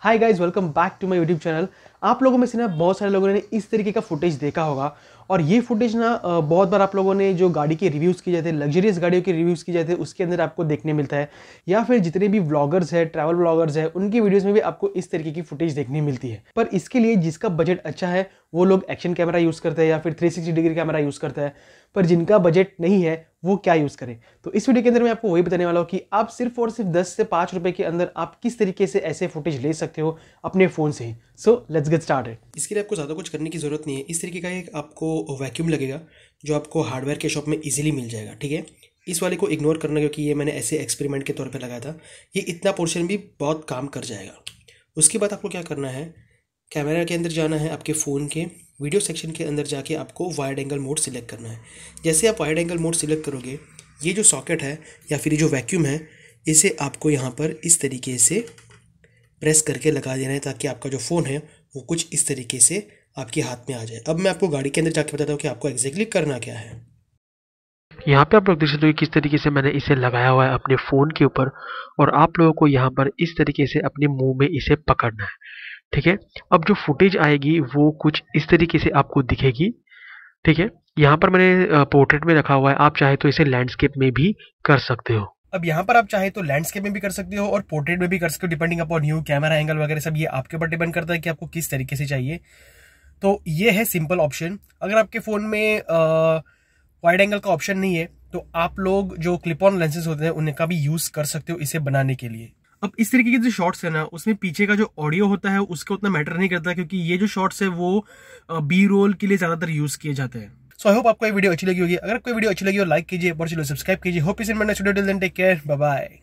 hi guys welcome back to my YouTube channel आप लोगों में से ना बहुत सारे लोगों ने इस तरीके का फुटेज देखा होगा और ये फुटेज ना बहुत बार आप लोगों ने जो गाड़ी के रिव्यूज़ किए जाते हैं लग्जरियस गाड़ियों के रिव्यूज़ किए जाते हैं उसके अंदर आपको देखने मिलता है या फिर जितने भी ब्लॉगर्स है ट्रैवल व्लॉगर्स है उनकी वीडियोज़ में भी आपको इस तरीके की फुटेज देखने मिलती है पर इसके लिए जिसका बजट अच्छा है वो लोग एक्शन कैमरा यूज़ करते हैं या फिर थ्री डिग्री कैमरा यूज़ करता है पर जिनका बजट नहीं है वो क्या यूज़ करें तो इस वीडियो के अंदर मैं आपको वही बताने वाला हूँ कि आप सिर्फ और सिर्फ दस से पाँच रुपये के अंदर आप किस तरीके से ऐसे फुटेज ले सकते हो अपने फ़ोन से ही सो लेट्स गेट स्टार्ट इसके लिए आपको ज़्यादा कुछ करने की ज़रूरत नहीं है इस तरीके का एक आपको वैक्यूम लगेगा जो आपको हार्डवेयर के शॉप में ईजिली मिल जाएगा ठीक है इस वाले को इग्नोर करना क्योंकि ये मैंने ऐसे एक्सपेरिमेंट के तौर पर लगाया था ये इतना पोर्शन भी बहुत काम कर जाएगा उसके बाद आपको क्या करना है कैमरा के अंदर जाना है आपके फ़ोन के वीडियो सेक्शन के अंदर जाके आपको वाइड एंगल मोड सिलेक्ट करना है जैसे आप वाइड एंगल मोड सिलेक्ट करोगे ये जो सॉकेट है या फिर जो वैक्यूम है इसे आपको यहाँ पर इस तरीके से प्रेस करके लगा देना है ताकि आपका जो फ़ोन है वो कुछ इस तरीके से आपके हाथ में आ जाए अब मैं आपको गाड़ी के अंदर जाके बताता हूँ कि आपको एग्जैक्टली करना क्या है यहाँ पे आप लोग देख सकते हो किस तरीके से मैंने इसे लगाया हुआ है अपने फ़ोन के ऊपर और आप लोगों को यहाँ पर इस तरीके से अपने मुंह में इसे पकड़ना है ठीक है अब जो फुटेज आएगी वो कुछ इस तरीके से आपको दिखेगी ठीक है यहाँ पर मैंने पोर्ट्रेट में रखा हुआ है आप चाहे तो इसे लैंडस्केप में भी कर सकते हो अब यहाँ पर आप चाहे तो लैंडस्केप में भी कर सकते हो और पोर्ट्रेट में भी कर सकते हो depending upon you camera angle वगैरह सब ये आपके ऊपर डिपेंड करता है कि आपको किस तरीके से चाहिए तो ये है सिंपल ऑप्शन अगर आपके फ़ोन में वाइड एंगल का ऑप्शन नहीं है तो आप लोग जो क्लिप ऑन लेंसेज होते हैं उनका भी यूज़ कर सकते हो इसे बनाने के लिए अब इस तरीके के जो शॉट्स है ना उसमें पीछे का जो ऑडियो होता है उसका उतना मैटर नहीं करता क्योंकि ये जो शॉट्स है वो बी रोल के लिए ज़्यादातर यूज़ किए जाते हैं सो आई होप आपको ये वीडियो अच्छी लगी होगी अगर कोई वीडियो अच्छी लगी हो लाइक कीजिए और चलो सब्सक्राइब कीजिए होप इस टेक केयर बाय